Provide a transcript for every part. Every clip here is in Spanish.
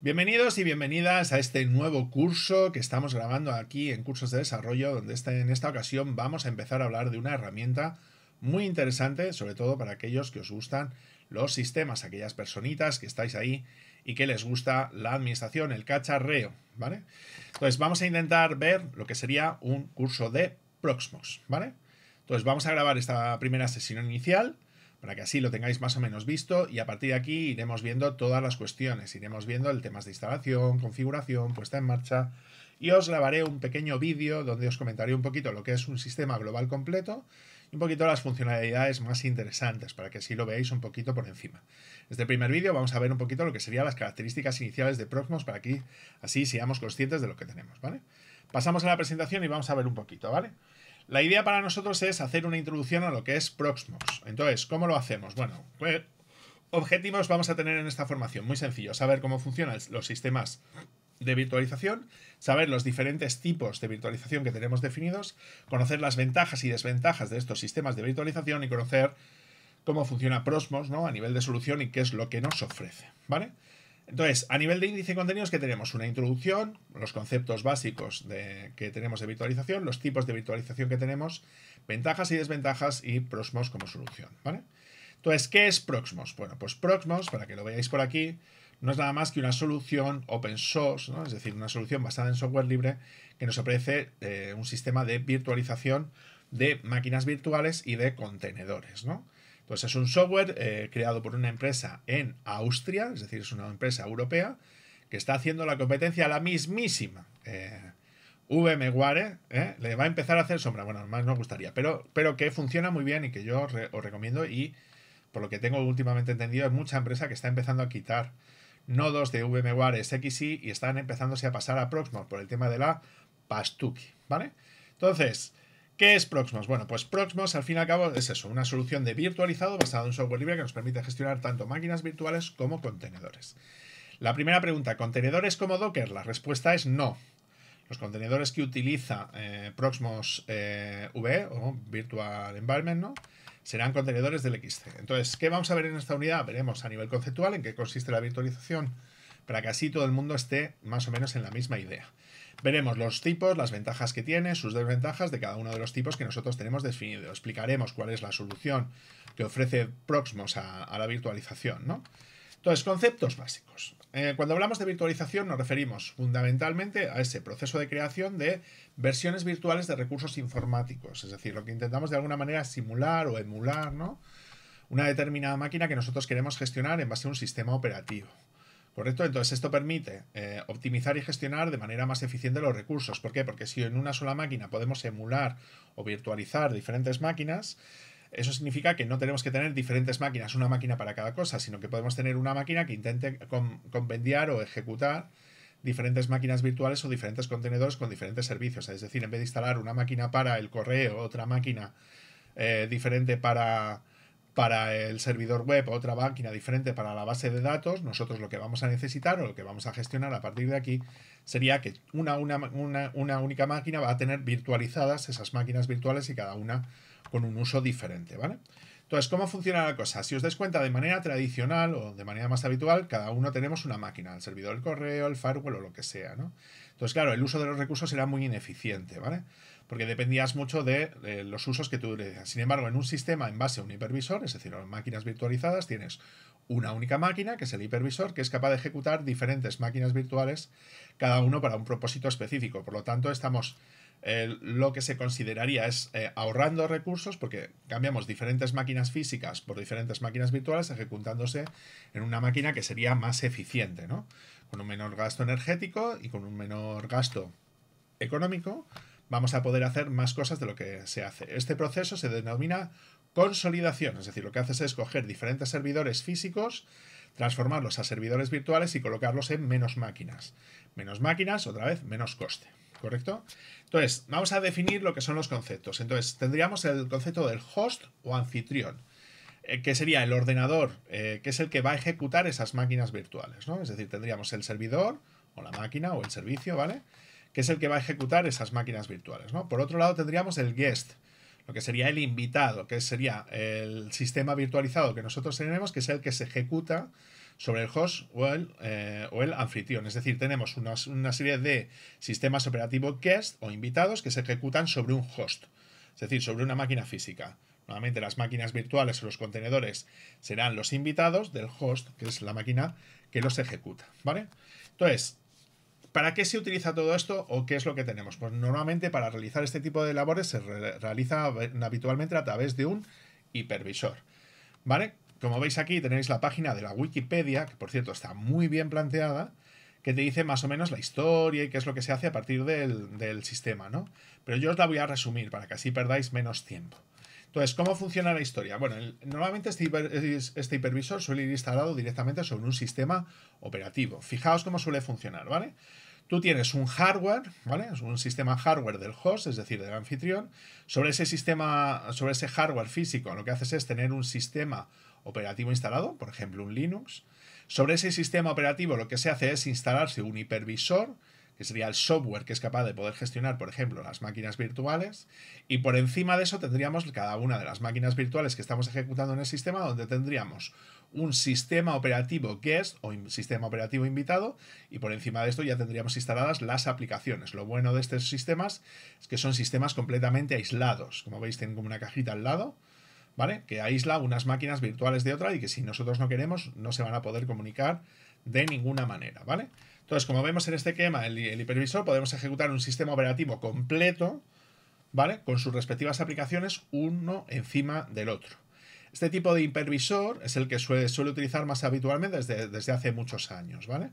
Bienvenidos y bienvenidas a este nuevo curso que estamos grabando aquí en Cursos de Desarrollo, donde este, en esta ocasión vamos a empezar a hablar de una herramienta muy interesante, sobre todo para aquellos que os gustan los sistemas, aquellas personitas que estáis ahí y que les gusta la administración, el cacharreo, ¿vale? Entonces vamos a intentar ver lo que sería un curso de Proxmox, ¿vale? Entonces vamos a grabar esta primera sesión inicial para que así lo tengáis más o menos visto y a partir de aquí iremos viendo todas las cuestiones, iremos viendo el tema de instalación, configuración, puesta en marcha y os grabaré un pequeño vídeo donde os comentaré un poquito lo que es un sistema global completo y un poquito las funcionalidades más interesantes para que así lo veáis un poquito por encima. Este primer vídeo vamos a ver un poquito lo que serían las características iniciales de Proxmox para que así seamos conscientes de lo que tenemos, ¿vale? Pasamos a la presentación y vamos a ver un poquito, ¿vale? vale la idea para nosotros es hacer una introducción a lo que es Proxmox. Entonces, ¿cómo lo hacemos? Bueno, pues, objetivos vamos a tener en esta formación. Muy sencillo, saber cómo funcionan los sistemas de virtualización, saber los diferentes tipos de virtualización que tenemos definidos, conocer las ventajas y desventajas de estos sistemas de virtualización y conocer cómo funciona Proxmox, ¿no? a nivel de solución y qué es lo que nos ofrece. ¿Vale? Entonces, a nivel de índice de contenidos que tenemos una introducción, los conceptos básicos que tenemos de virtualización, los tipos de virtualización que tenemos, ventajas y desventajas y Proxmox como solución, ¿vale? Entonces, ¿qué es Proxmos? Bueno, pues Proxmox, para que lo veáis por aquí, no es nada más que una solución open source, ¿no? es decir, una solución basada en software libre que nos ofrece eh, un sistema de virtualización de máquinas virtuales y de contenedores, ¿no? Pues es un software eh, creado por una empresa en Austria, es decir, es una empresa europea, que está haciendo la competencia a la mismísima. Eh, VMware eh, le va a empezar a hacer sombra, bueno, más me gustaría, pero, pero que funciona muy bien y que yo os recomiendo y por lo que tengo últimamente entendido es mucha empresa que está empezando a quitar nodos de VMware SXI y están empezándose a pasar a Proxmox por el tema de la Pastuki, ¿vale? Entonces, ¿Qué es Proxmox? Bueno, pues Proxmox al fin y al cabo es eso, una solución de virtualizado basada en software libre que nos permite gestionar tanto máquinas virtuales como contenedores. La primera pregunta, ¿contenedores como Docker? La respuesta es no. Los contenedores que utiliza eh, Proxmox eh, o Virtual Environment, ¿no? Serán contenedores del XC. Entonces, ¿qué vamos a ver en esta unidad? Veremos a nivel conceptual en qué consiste la virtualización para que así todo el mundo esté más o menos en la misma idea. Veremos los tipos, las ventajas que tiene, sus desventajas de cada uno de los tipos que nosotros tenemos definido. Explicaremos cuál es la solución que ofrece Proxmox a, la virtualización, ¿no? Entonces, conceptos básicos. Eh, cuando hablamos de virtualización nos referimos fundamentalmente a ese proceso de creación de versiones virtuales de recursos informáticos, es decir, lo que intentamos de alguna manera simular o emular, Una determinada máquina que nosotros queremos gestionar en base a un sistema operativo. Correcto, entonces esto permite eh, optimizar y gestionar de manera más eficiente los recursos. ¿Por qué? Porque si en una sola máquina podemos emular o virtualizar diferentes máquinas, eso significa que no tenemos que tener diferentes máquinas, una máquina para cada cosa, sino que podemos tener una máquina que intente compendiar o ejecutar diferentes máquinas virtuales o diferentes contenedores con diferentes servicios. Es decir, en vez de instalar una máquina para el correo, otra máquina eh, diferente para para el servidor web, otra máquina diferente para la base de datos, nosotros lo que vamos a necesitar o lo que vamos a gestionar a partir de aquí sería que una, una, única máquina va a tener virtualizadas esas máquinas virtuales y cada una con un uso diferente, ¿vale? Entonces, ¿cómo funciona la cosa? Si os dais cuenta, de manera tradicional o de manera más habitual, cada uno tenemos una máquina, el servidor del correo, el firewall o lo que sea, ¿no? Entonces, claro, el uso de los recursos será muy ineficiente, ¿vale? porque dependías mucho de eh, los usos que tú le Sin embargo, en un sistema en base a un hipervisor, es decir, en máquinas virtualizadas, tienes una única máquina, que es el hipervisor, que es capaz de ejecutar diferentes máquinas virtuales, cada uno para un propósito específico. Por lo tanto, estamos eh, lo que se consideraría es eh, ahorrando recursos porque cambiamos diferentes máquinas físicas por diferentes máquinas virtuales ejecutándose en una máquina que sería más eficiente, ¿no? Con un menor gasto energético y con un menor gasto económico, vamos a poder hacer más cosas de lo que se hace. Este proceso se denomina consolidación, es decir, lo que haces es coger diferentes servidores físicos, transformarlos a servidores virtuales y colocarlos en menos máquinas. Menos máquinas, otra vez, menos coste. ¿Correcto? Entonces, vamos a definir lo que son los conceptos. Entonces, tendríamos el concepto del host o anfitrión, eh, que sería el ordenador, eh, que es el que va a ejecutar esas máquinas virtuales, ¿no? Es decir, tendríamos el servidor o la máquina o el servicio, ¿vale? que es el que va a ejecutar esas máquinas virtuales. Por otro lado, tendríamos el guest, lo que sería el invitado, que sería el sistema virtualizado que nosotros tenemos, que es el que se ejecuta sobre el host o el, eh, anfitrión. Es decir, tenemos una, una, serie de sistemas operativos guest o invitados que se ejecutan sobre un host, es decir, sobre una máquina física. Nuevamente, las máquinas virtuales o los contenedores serán los invitados del host, que es la máquina que los ejecuta. ¿Vale? Entonces, ¿Para qué se utiliza todo esto o qué es lo que tenemos? Pues normalmente para realizar este tipo de labores se realiza habitualmente a través de un hipervisor. ¿Vale? Como veis aquí tenéis la página de la Wikipedia, que por cierto está muy bien planteada, que te dice más o menos la historia y qué es lo que se hace a partir del, sistema, ¿no? Pero yo os la voy a resumir para que así perdáis menos tiempo. Entonces, ¿cómo funciona la historia? Bueno, normalmente este, este, hipervisor suele ir instalado directamente sobre un sistema operativo. Fijaos cómo suele funcionar, ¿vale? Tú tienes un hardware, ¿vale? Es un sistema hardware del host, es decir, del anfitrión. Sobre ese sistema, sobre ese hardware físico, lo que haces es tener un sistema operativo instalado, por ejemplo, un Linux. Sobre ese sistema operativo lo que se hace es instalarse un hipervisor que sería el software que es capaz de poder gestionar, por ejemplo, las máquinas virtuales, y por encima de eso tendríamos cada una de las máquinas virtuales que estamos ejecutando en el sistema, donde tendríamos un sistema operativo guest o sistema operativo invitado, y por encima de esto ya tendríamos instaladas las aplicaciones. Lo bueno de estos sistemas es que son sistemas completamente aislados. Como veis, tienen como una cajita al lado. ¿Vale? Que aísla unas máquinas virtuales de otra y que si nosotros no queremos no se van a poder comunicar de ninguna manera, ¿vale? Entonces, como vemos en este esquema, el, hipervisor, podemos ejecutar un sistema operativo completo, ¿vale? Con sus respectivas aplicaciones uno encima del otro. Este tipo de hipervisor es el que suele, suele utilizar más habitualmente desde, hace muchos años, ¿vale?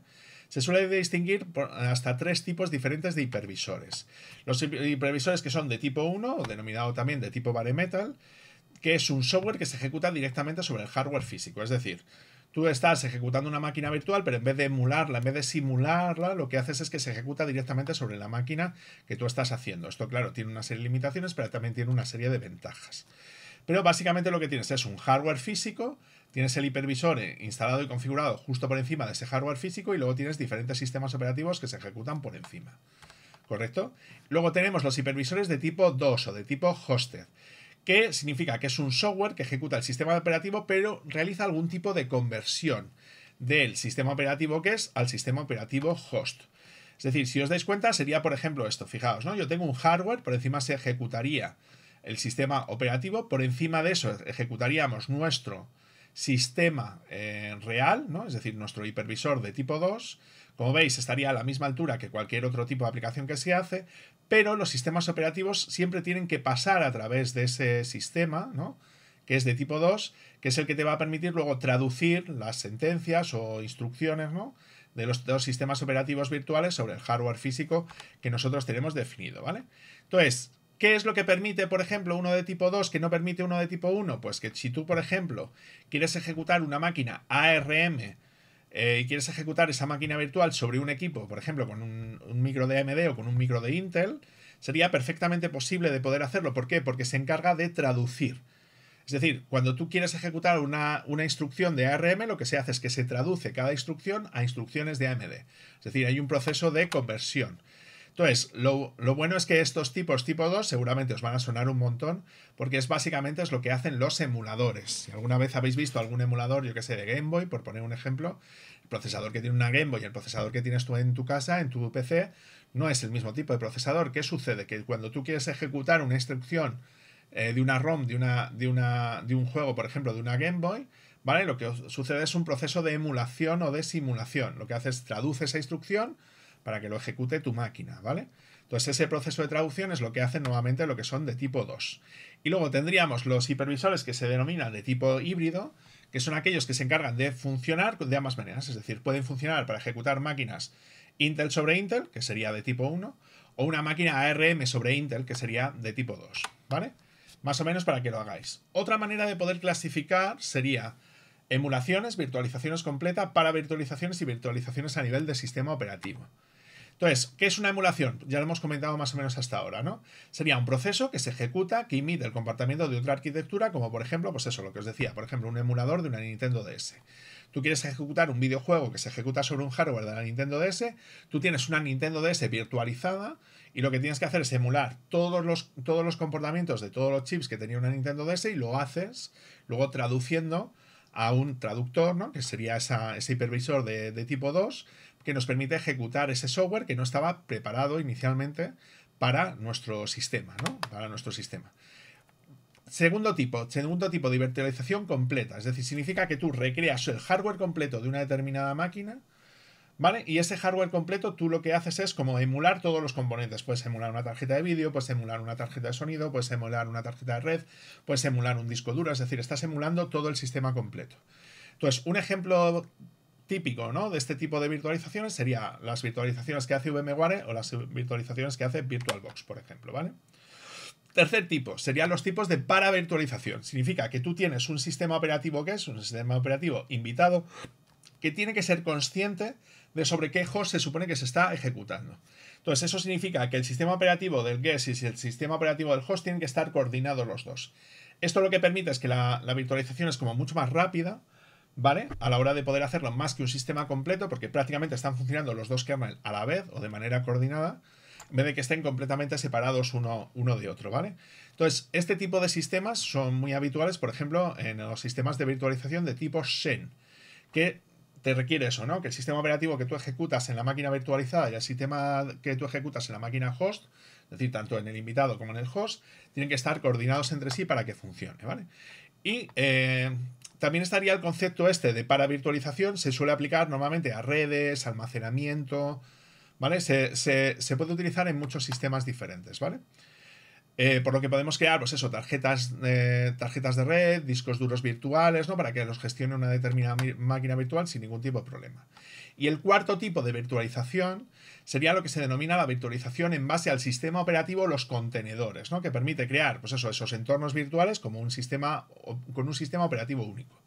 Se suele distinguir hasta tres tipos diferentes de hipervisores. Los hipervisores que son de tipo 1, denominado también de tipo bare metal, que es un software que se ejecuta directamente sobre el hardware físico, es decir, tú estás ejecutando una máquina virtual, pero en vez de emularla, en vez de simularla, lo que haces es que se ejecuta directamente sobre la máquina que tú estás haciendo. Esto, claro, tiene una serie de limitaciones, pero también tiene una serie de ventajas. Pero básicamente lo que tienes es un hardware físico, tienes el hipervisor eh, instalado y configurado justo por encima de ese hardware físico y luego tienes diferentes sistemas operativos que se ejecutan por encima. ¿Correcto? Luego tenemos los hipervisores de tipo 2 o de tipo hosted que significa que es un software que ejecuta el sistema operativo, pero realiza algún tipo de conversión del sistema operativo que es al sistema operativo host. Es decir, si os dais cuenta, sería por ejemplo esto, fijaos, ¿no? Yo tengo un hardware, por encima se ejecutaría el sistema operativo, por encima de eso ejecutaríamos nuestro sistema eh, real, ¿no? Es decir, nuestro hipervisor de tipo 2, como veis, estaría a la misma altura que cualquier otro tipo de aplicación que se hace, pero los sistemas operativos siempre tienen que pasar a través de ese sistema, ¿no? que es de tipo 2, que es el que te va a permitir luego traducir las sentencias o instrucciones ¿no? de los dos sistemas operativos virtuales sobre el hardware físico que nosotros tenemos definido. ¿vale? Entonces, ¿Qué es lo que permite, por ejemplo, uno de tipo 2 que no permite uno de tipo 1? Pues que si tú, por ejemplo, quieres ejecutar una máquina ARM eh, y quieres ejecutar esa máquina virtual sobre un equipo, por ejemplo, con un, micro de AMD o con un micro de Intel, sería perfectamente posible de poder hacerlo. ¿Por qué? Porque se encarga de traducir. Es decir, cuando tú quieres ejecutar una, una, instrucción de ARM, lo que se hace es que se traduce cada instrucción a instrucciones de AMD. Es decir, hay un proceso de conversión. Entonces, lo, bueno es que estos tipos tipo 2 seguramente os van a sonar un montón, porque es básicamente es lo que hacen los emuladores. Si alguna vez habéis visto algún emulador, yo que sé, de Game Boy, por poner un ejemplo, el procesador que tiene una Game Boy y el procesador que tienes tú en tu casa, en tu PC, no es el mismo tipo de procesador. ¿Qué sucede? Que cuando tú quieres ejecutar una instrucción eh, de una ROM, de, una, de, una, de un juego, por ejemplo, de una Game Boy, ¿vale? Lo que sucede es un proceso de emulación o de simulación. Lo que hace es traduce esa instrucción para que lo ejecute tu máquina, ¿vale? Entonces ese proceso de traducción es lo que hacen nuevamente lo que son de tipo 2. Y luego tendríamos los hipervisores que se denominan de tipo híbrido, que son aquellos que se encargan de funcionar de ambas maneras, es decir, pueden funcionar para ejecutar máquinas Intel sobre Intel, que sería de tipo 1, o una máquina ARM sobre Intel, que sería de tipo 2, ¿vale? Más o menos para que lo hagáis. Otra manera de poder clasificar sería emulaciones, virtualizaciones completa para virtualizaciones y virtualizaciones a nivel de sistema operativo. Entonces, ¿qué es una emulación? Ya lo hemos comentado más o menos hasta ahora, ¿no? Sería un proceso que se ejecuta, que imita el comportamiento de otra arquitectura, como por ejemplo, pues eso, lo que os decía, por ejemplo, un emulador de una Nintendo DS. Tú quieres ejecutar un videojuego que se ejecuta sobre un hardware de la Nintendo DS, tú tienes una Nintendo DS virtualizada y lo que tienes que hacer es emular todos los, todos los comportamientos de todos los chips que tenía una Nintendo DS y lo haces luego traduciendo a un traductor, ¿no? que sería ese hipervisor de, de tipo 2, que nos permite ejecutar ese software que no estaba preparado inicialmente para nuestro sistema, ¿no? Para nuestro sistema. Segundo tipo, segundo tipo de virtualización completa, es decir, significa que tú recreas el hardware completo de una determinada máquina, ¿vale? Y ese hardware completo tú lo que haces es como emular todos los componentes, puedes emular una tarjeta de vídeo, puedes emular una tarjeta de sonido, puedes emular una tarjeta de red, puedes emular un disco duro, es decir, estás emulando todo el sistema completo. Entonces, un ejemplo típico ¿no? de este tipo de virtualizaciones sería las virtualizaciones que hace VMware o las virtualizaciones que hace VirtualBox, por ejemplo, ¿vale? Tercer tipo, serían los tipos de paravirtualización. Significa que tú tienes un sistema operativo que es un sistema operativo invitado que tiene que ser consciente de sobre qué host se supone que se está ejecutando. Entonces, eso significa que el sistema operativo del guest y el sistema operativo del host tienen que estar coordinados los dos. Esto lo que permite es que la, la virtualización es como mucho más rápida, ¿vale? A la hora de poder hacerlo más que un sistema completo, porque prácticamente están funcionando los dos kernel a la vez o de manera coordinada, en vez de que estén completamente separados uno, uno de otro, ¿vale? Entonces, este tipo de sistemas son muy habituales, por ejemplo, en los sistemas de virtualización de tipo Xen, que te requiere eso, ¿no? Que el sistema operativo que tú ejecutas en la máquina virtualizada y el sistema que tú ejecutas en la máquina host, es decir, tanto en el invitado como en el host, tienen que estar coordinados entre sí para que funcione, ¿vale? Y eh, también estaría el concepto este de para virtualización se suele aplicar normalmente a redes, almacenamiento, ¿vale? Se, puede utilizar en muchos sistemas diferentes, ¿vale? vale eh, por lo que podemos crear, pues eso, tarjetas, eh, tarjetas de red, discos duros virtuales, ¿no? Para que los gestione una determinada máquina virtual sin ningún tipo de problema. Y el cuarto tipo de virtualización sería lo que se denomina la virtualización en base al sistema operativo los contenedores, ¿no? Que permite crear, pues eso, esos entornos virtuales como un sistema, con un sistema operativo único.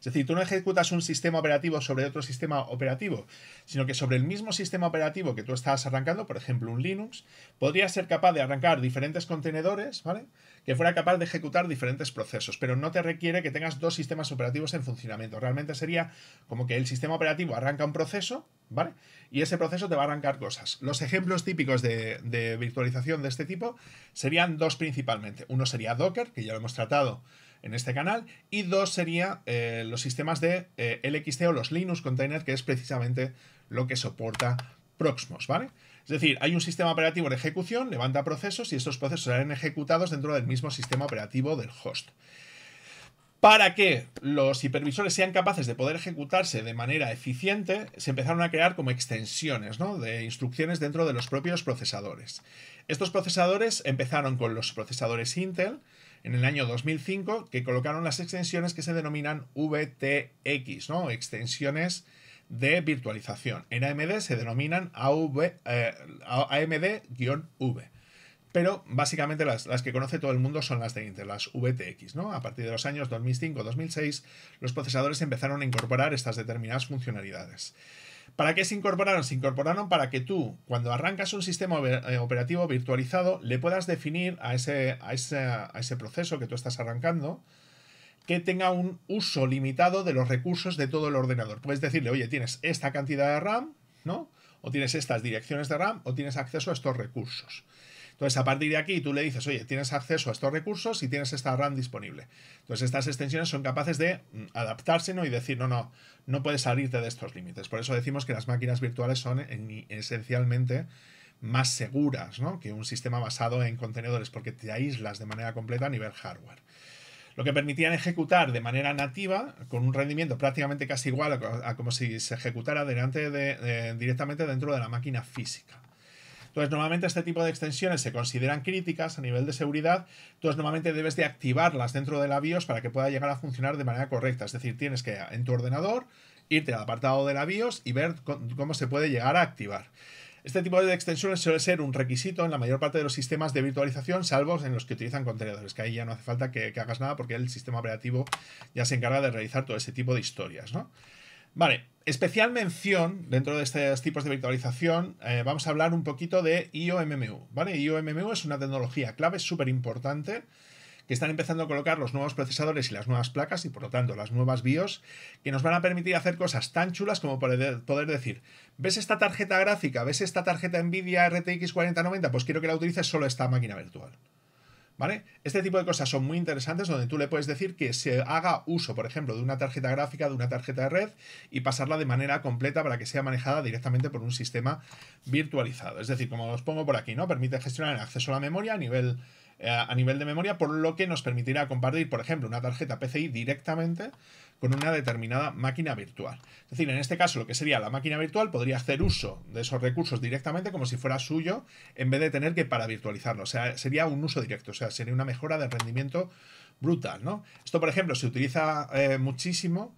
Es decir, tú no ejecutas un sistema operativo sobre otro sistema operativo, sino que sobre el mismo sistema operativo que tú estás arrancando, por ejemplo un Linux, podría ser capaz de arrancar diferentes contenedores, ¿vale? Que fuera capaz de ejecutar diferentes procesos, pero no te requiere que tengas dos sistemas operativos en funcionamiento. Realmente sería como que el sistema operativo arranca un proceso, ¿vale? Y ese proceso te va a arrancar cosas. Los ejemplos típicos de, de virtualización de este tipo serían dos principalmente. Uno sería Docker, que ya lo hemos tratado en este canal. Y dos sería eh, los sistemas de eh, LXT o los Linux Container, que es precisamente lo que soporta Proxmox, ¿vale? Es decir, hay un sistema operativo de ejecución, levanta procesos y estos procesos serán ejecutados dentro del mismo sistema operativo del host. Para que los hipervisores sean capaces de poder ejecutarse de manera eficiente, se empezaron a crear como extensiones ¿no? de instrucciones dentro de los propios procesadores. Estos procesadores empezaron con los procesadores Intel, en el año 2005 que colocaron las extensiones que se denominan VTX, ¿no? Extensiones de virtualización. En AMD se denominan AMD-V. Eh, Pero básicamente las, que conoce todo el mundo son las de Intel, las VTX. ¿no? A partir de los años 2005-2006, los procesadores empezaron a incorporar estas determinadas funcionalidades. ¿Para qué se incorporaron? Se incorporaron para que tú, cuando arrancas un sistema eh, operativo virtualizado, le puedas definir a ese, a ese, proceso que tú estás arrancando que tenga un uso limitado de los recursos de todo el ordenador. Puedes decirle, oye, tienes esta cantidad de RAM, ¿no? O tienes estas direcciones de RAM, o tienes acceso a estos recursos. Entonces, a partir de aquí, tú le dices, oye, tienes acceso a estos recursos y tienes esta RAM disponible. Entonces, estas extensiones son capaces de mm, adaptarse y decir, no, no, no puedes salirte de estos límites. Por eso decimos que las máquinas virtuales son esencialmente más seguras que un sistema basado en contenedores, porque te aíslas de manera completa a nivel hardware lo que permitían ejecutar de manera nativa, con un rendimiento prácticamente casi igual a, como si se ejecutara delante de, eh, directamente dentro de la máquina física. Entonces, normalmente este tipo de extensiones se consideran críticas a nivel de seguridad, entonces normalmente debes de activarlas dentro de la BIOS para que pueda llegar a funcionar de manera correcta. Es decir, tienes que en tu ordenador irte al apartado de la BIOS y ver cómo se puede llegar a activar. Este tipo de extensiones suele ser un requisito en la mayor parte de los sistemas de virtualización, salvo en los que utilizan contenedores, que ahí ya no hace falta que, hagas nada porque el sistema operativo ya se encarga de realizar todo ese tipo de historias, ¿no? Vale, especial mención dentro de estos tipos de virtualización, eh, vamos a hablar un poquito de IOMMU. ¿vale? IOMMU es una tecnología clave súper importante que están empezando a colocar los nuevos procesadores y las nuevas placas y por lo tanto las nuevas BIOS que nos van a permitir hacer cosas tan chulas como poder, poder decir, ¿ves esta tarjeta gráfica? ¿Ves esta tarjeta Nvidia RTX 4090? Pues quiero que la utilices solo esta máquina virtual. ¿Vale? Este tipo de cosas son muy interesantes donde tú le puedes decir que se haga uso, por ejemplo, de una tarjeta gráfica, de una tarjeta de red y pasarla de manera completa para que sea manejada directamente por un sistema virtualizado. Es decir, como os pongo por aquí, ¿no? Permite gestionar el acceso a la memoria a nivel eh, a nivel de memoria, por lo que nos permitirá compartir, por ejemplo, una tarjeta PCI directamente con una determinada máquina virtual. Es decir, en este caso lo que sería la máquina virtual podría hacer uso de esos recursos directamente como si fuera suyo en vez de tener que para virtualizarlo. O sea, sería un uso directo, o sea, sería una mejora de rendimiento brutal, Esto, por ejemplo, se utiliza eh, muchísimo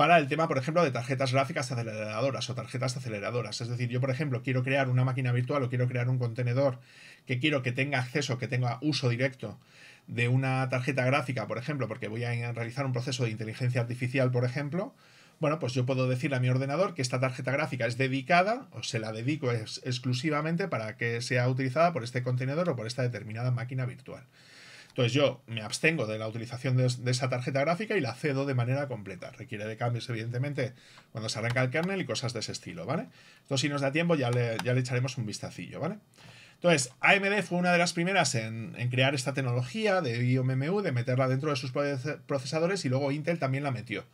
para el tema, por ejemplo, de tarjetas gráficas aceleradoras o tarjetas aceleradoras. Es decir, yo, por ejemplo, quiero crear una máquina virtual o quiero crear un contenedor que quiero que tenga acceso, que tenga uso directo de una tarjeta gráfica, por ejemplo, porque voy a realizar un proceso de inteligencia artificial, por ejemplo. Bueno, pues yo puedo decirle a mi ordenador que esta tarjeta gráfica es dedicada o se la dedico exclusivamente para que sea utilizada por este contenedor o por esta determinada máquina virtual. Entonces yo me abstengo de la utilización de, esa tarjeta gráfica y la cedo de manera completa. Requiere de cambios, evidentemente, cuando se arranca el kernel y cosas de ese estilo, ¿vale? Entonces, si nos da tiempo, ya le, ya le echaremos un vistacillo, ¿vale? Entonces, AMD fue una de las primeras en, en, crear esta tecnología de IOMMU, de meterla dentro de sus procesadores y luego Intel también la metió.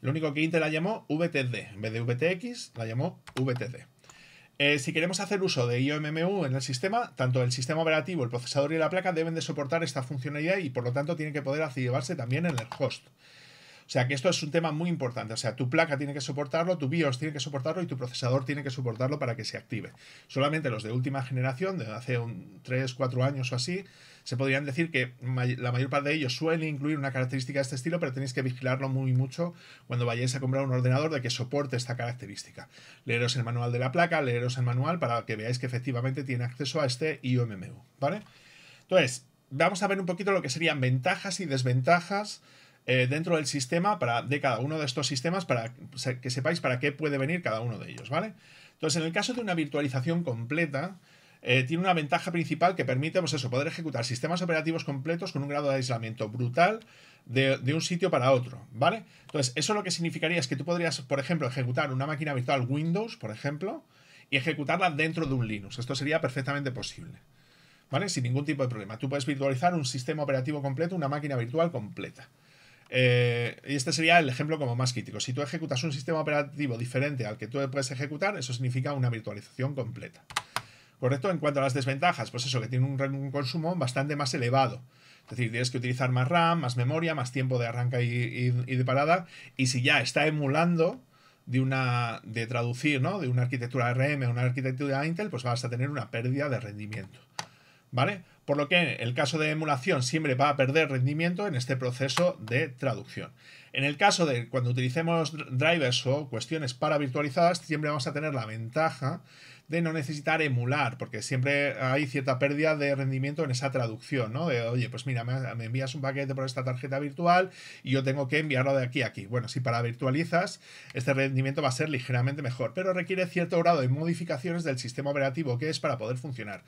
Lo único que Intel la llamó VTD, en vez de VTX, la llamó VTD. Eh, si queremos hacer uso de IOMMU en el sistema, tanto el sistema operativo, el procesador y la placa deben de soportar esta funcionalidad y por lo tanto tienen que poder activarse también en el host. O sea que esto es un tema muy importante. O sea, tu placa tiene que soportarlo, tu BIOS tiene que soportarlo y tu procesador tiene que soportarlo para que se active. Solamente los de última generación, de hace un 3, 4 años o así, se podrían decir que la mayor parte de ellos suele incluir una característica de este estilo, pero tenéis que vigilarlo muy mucho cuando vayáis a comprar un ordenador de que soporte esta característica. Leeros el manual de la placa, leeros el manual para que veáis que efectivamente tiene acceso a este IOMMU, ¿vale? Entonces, vamos a ver un poquito lo que serían ventajas y desventajas eh, dentro del sistema, para, de cada uno de estos sistemas, para que sepáis para qué puede venir cada uno de ellos, ¿vale? Entonces, en el caso de una virtualización completa, eh, tiene una ventaja principal que permite pues eso, poder ejecutar sistemas operativos completos con un grado de aislamiento brutal de, de, un sitio para otro, ¿vale? Entonces, eso lo que significaría es que tú podrías, por ejemplo, ejecutar una máquina virtual Windows, por ejemplo, y ejecutarla dentro de un Linux. Esto sería perfectamente posible, ¿vale? Sin ningún tipo de problema. Tú puedes virtualizar un sistema operativo completo, una máquina virtual completa. Eh, y este sería el ejemplo como más crítico. Si tú ejecutas un sistema operativo diferente al que tú puedes ejecutar, eso significa una virtualización completa. ¿Correcto? En cuanto a las desventajas, pues eso, que tiene un, consumo bastante más elevado. Es decir, tienes que utilizar más RAM, más memoria, más tiempo de arranca y, de parada. Y si ya está emulando de una de traducir, ¿no? De una arquitectura RM a una arquitectura Intel, pues vas a tener una pérdida de rendimiento. ¿Vale? por lo que el caso de emulación siempre va a perder rendimiento en este proceso de traducción. En el caso de cuando utilicemos drivers o cuestiones para virtualizadas, siempre vamos a tener la ventaja de no necesitar emular, porque siempre hay cierta pérdida de rendimiento en esa traducción, ¿no? De, oye, pues mira, me, envías un paquete por esta tarjeta virtual y yo tengo que enviarlo de aquí a aquí. Bueno, si para virtualizas, este rendimiento va a ser ligeramente mejor, pero requiere cierto grado de modificaciones del sistema operativo que es para poder funcionar.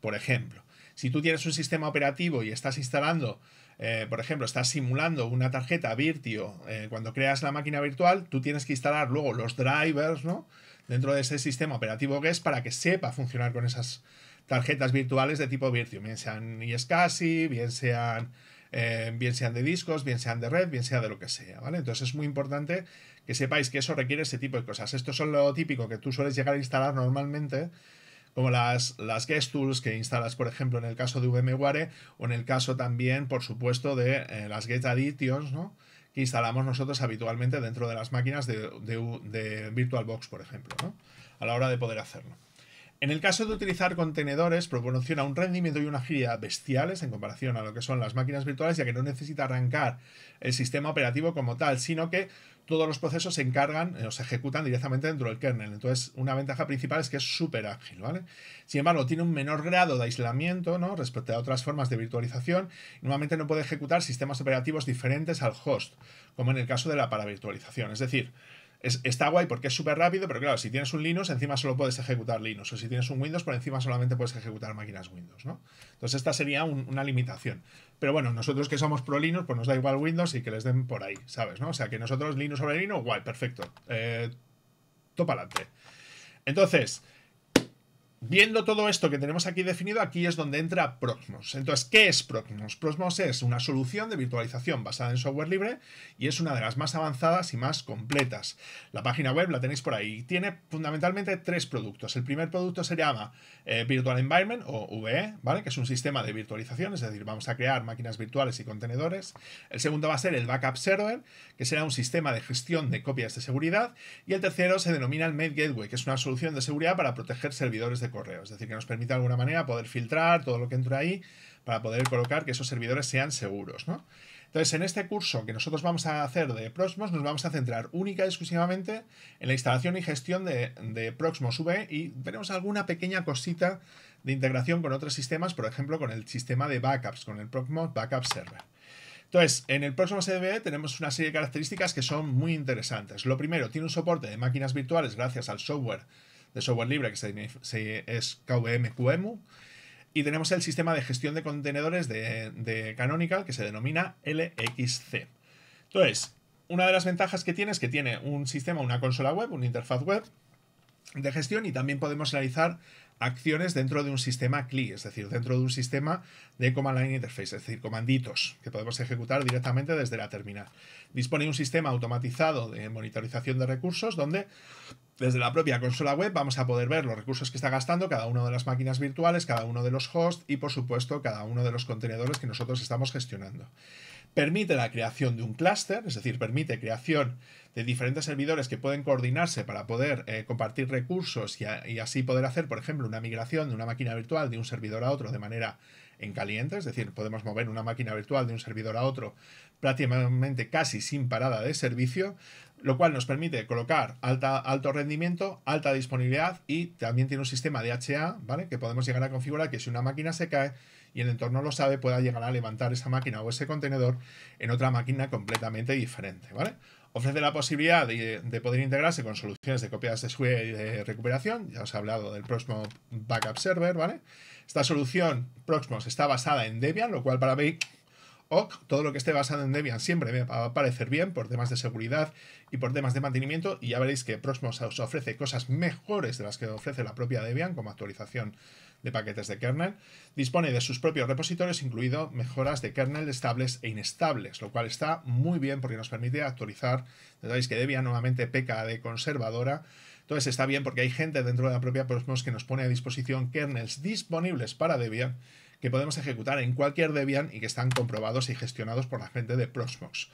Por ejemplo, si tú tienes un sistema operativo y estás instalando, eh, por ejemplo, estás simulando una tarjeta Virtio, eh, cuando creas la máquina virtual, tú tienes que instalar luego los drivers, ¿no? Dentro de ese sistema operativo que es para que sepa funcionar con esas tarjetas virtuales de tipo Virtio, bien sean ISCASI, bien sean eh, bien sean de discos, bien sean de red, bien sea de lo que sea, ¿vale? Entonces es muy importante que sepáis que eso requiere ese tipo de cosas. Esto es lo típico que tú sueles llegar a instalar normalmente como las, guest tools que instalas, por ejemplo, en el caso de VMware o en el caso también, por supuesto, de eh, las guest additions, que instalamos nosotros habitualmente dentro de las máquinas de, VirtualBox, por ejemplo, ¿no? a la hora de poder hacerlo. En el caso de utilizar contenedores, proporciona un rendimiento y una agilidad bestiales en comparación a lo que son las máquinas virtuales, ya que no necesita arrancar el sistema operativo como tal, sino que todos los procesos se encargan eh, o se ejecutan directamente dentro del kernel. Entonces, una ventaja principal es que es súper ágil, ¿vale? Sin embargo, tiene un menor grado de aislamiento, ¿no? Respecto a otras formas de virtualización. Normalmente no puede ejecutar sistemas operativos diferentes al host, como en el caso de la paravirtualización. Es decir, está guay porque es súper rápido, pero claro, si tienes un Linux, encima solo puedes ejecutar Linux. O si tienes un Windows, por encima solamente puedes ejecutar máquinas Windows, ¿no? Entonces esta sería una limitación. Pero bueno, nosotros que somos pro Linux, pues nos da igual Windows y que les den por ahí, ¿sabes? ¿no? O sea, que nosotros Linux sobre Linux, guay, perfecto. Eh, adelante. Entonces, Viendo todo esto que tenemos aquí definido, aquí es donde entra Proxmox. Entonces, ¿qué es Proxmox? Proxmox es una solución de virtualización basada en software libre y es una de las más avanzadas y más completas. La página web la tenéis por ahí. Tiene fundamentalmente tres productos. El primer producto se llama eh, Virtual Environment o VE, ¿vale? Que es un sistema de virtualización, es decir, vamos a crear máquinas virtuales y contenedores. El segundo va a ser el Backup Server, que será un sistema de gestión de copias de seguridad. Y el tercero se denomina el Made Gateway, que es una solución de seguridad para proteger servidores de este correo. Es decir, que nos permite de alguna manera poder filtrar todo lo que entra ahí para poder colocar que esos servidores sean seguros, Entonces, en este curso que nosotros vamos a hacer de Proxmos, nos vamos a centrar única y exclusivamente en la instalación y gestión de, de Proxmos V y veremos alguna pequeña cosita de integración con otros sistemas, por ejemplo, con el sistema de backups, con el Proxmos Backup Server. Entonces, en el próximo VE tenemos una serie de características que son muy interesantes. Lo primero, tiene un soporte de máquinas virtuales gracias al software de software libre que se, es KVM QEMU. Y tenemos el sistema de gestión de contenedores de, de Canonical que se denomina LXC. Entonces, una de las ventajas que tiene es que tiene un sistema, una consola web, una interfaz web de gestión y también podemos realizar acciones dentro de un sistema CLI, es decir, dentro de un sistema de Command Line Interface, es decir, comanditos que podemos ejecutar directamente desde la terminal. Dispone un sistema automatizado de monitorización de recursos donde desde la propia consola web vamos a poder ver los recursos que está gastando cada una de las máquinas virtuales, cada uno de los hosts y por supuesto cada uno de los contenedores que nosotros estamos gestionando permite la creación de un clúster, es decir, permite creación de diferentes servidores que pueden coordinarse para poder eh, compartir recursos y, así poder hacer, por ejemplo, una migración de una máquina virtual de un servidor a otro de manera en caliente, es decir, podemos mover una máquina virtual de un servidor a otro prácticamente casi sin parada de servicio, lo cual nos permite colocar alta, alto rendimiento, alta disponibilidad y también tiene un sistema de HA, ¿vale? Que podemos llegar a configurar que si una máquina se cae, y el entorno lo sabe, pueda llegar a levantar esa máquina o ese contenedor en otra máquina completamente diferente, ¿vale? Ofrece la posibilidad de, poder integrarse con soluciones de copias de SQL y de recuperación. Ya os he hablado del Proxmox Backup Server, ¿vale? Esta solución Proxmox está basada en Debian, lo cual para mí OC, todo lo que esté basado en Debian siempre me va a parecer bien por temas de seguridad y por temas de mantenimiento y ya veréis que Proxmox os ofrece cosas mejores de las que ofrece la propia Debian como actualización de paquetes de kernel, dispone de sus propios repositorios, incluido mejoras de kernel estables e inestables, lo cual está muy bien porque nos permite actualizar. Sabéis que Debian nuevamente peca de conservadora, entonces está bien porque hay gente dentro de la propia Prosmos que nos pone a disposición kernels disponibles para Debian que podemos ejecutar en cualquier Debian y que están comprobados y gestionados por la gente de Proxmox.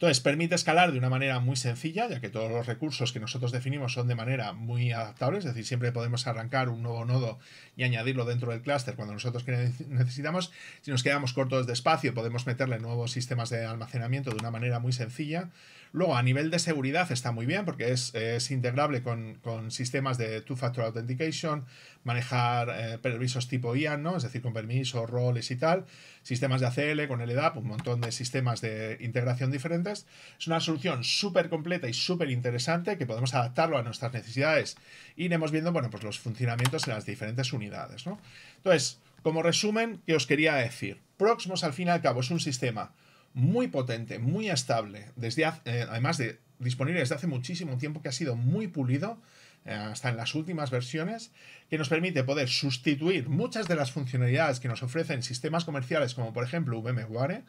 Entonces, permite escalar de una manera muy sencilla, ya que todos los recursos que nosotros definimos son de manera muy adaptable, es decir, siempre podemos arrancar un nuevo nodo y añadirlo dentro del clúster cuando nosotros necesitamos. Si nos quedamos cortos de espacio, podemos meterle nuevos sistemas de almacenamiento de una manera muy sencilla. Luego, a nivel de seguridad está muy bien porque es, integrable con, sistemas de Two-Factor Authentication, manejar eh, permisos tipo IAN, ¿no? es decir, con permisos, roles y tal sistemas de ACL, con LDAP, un montón de sistemas de integración diferentes. Es una solución súper completa y súper interesante que podemos adaptarlo a nuestras necesidades. Iremos viendo, bueno, pues los funcionamientos en las diferentes unidades, ¿no? Entonces, como resumen, ¿qué os quería decir? Proxmos, al fin y al cabo, es un sistema muy potente, muy estable, desde, eh, además de disponible desde hace muchísimo tiempo, que ha sido muy pulido eh, hasta en las últimas versiones, que nos permite poder sustituir muchas de las funcionalidades que nos ofrecen sistemas comerciales, como por ejemplo VMware,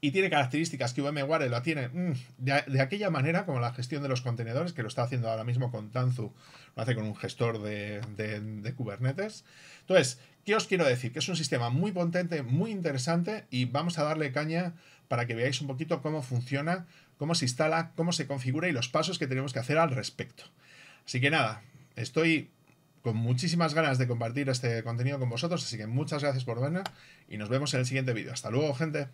y tiene características que VMware la tiene mm, de, aquella manera, como la gestión de los contenedores, que lo está haciendo ahora mismo con Tanzu, lo hace con un gestor de, de Kubernetes. Entonces, ¿qué os quiero decir? Que es un sistema muy potente, muy interesante, y vamos a darle caña para que veáis un poquito cómo funciona, cómo se instala, cómo se configura y los pasos que tenemos que hacer al respecto. Así que nada, estoy con muchísimas ganas de compartir este contenido con vosotros, así que muchas gracias por vernos y nos vemos en el siguiente vídeo. Hasta luego, gente.